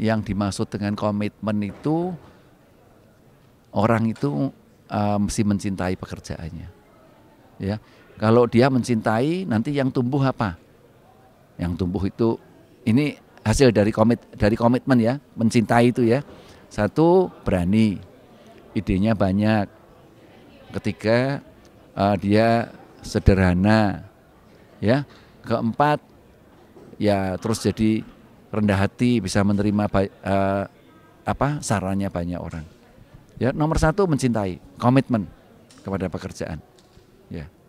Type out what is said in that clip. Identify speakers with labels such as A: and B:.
A: yang dimaksud dengan komitmen itu orang itu uh, mesti mencintai pekerjaannya. Ya. Kalau dia mencintai, nanti yang tumbuh apa? Yang tumbuh itu ini hasil dari komit dari komitmen ya, mencintai itu ya. Satu berani, idenya banyak. Ketiga uh, dia sederhana, ya. Keempat ya terus jadi rendah hati, bisa menerima uh, apa sarannya banyak orang. Ya, nomor satu mencintai, komitmen kepada pekerjaan.
B: Ya.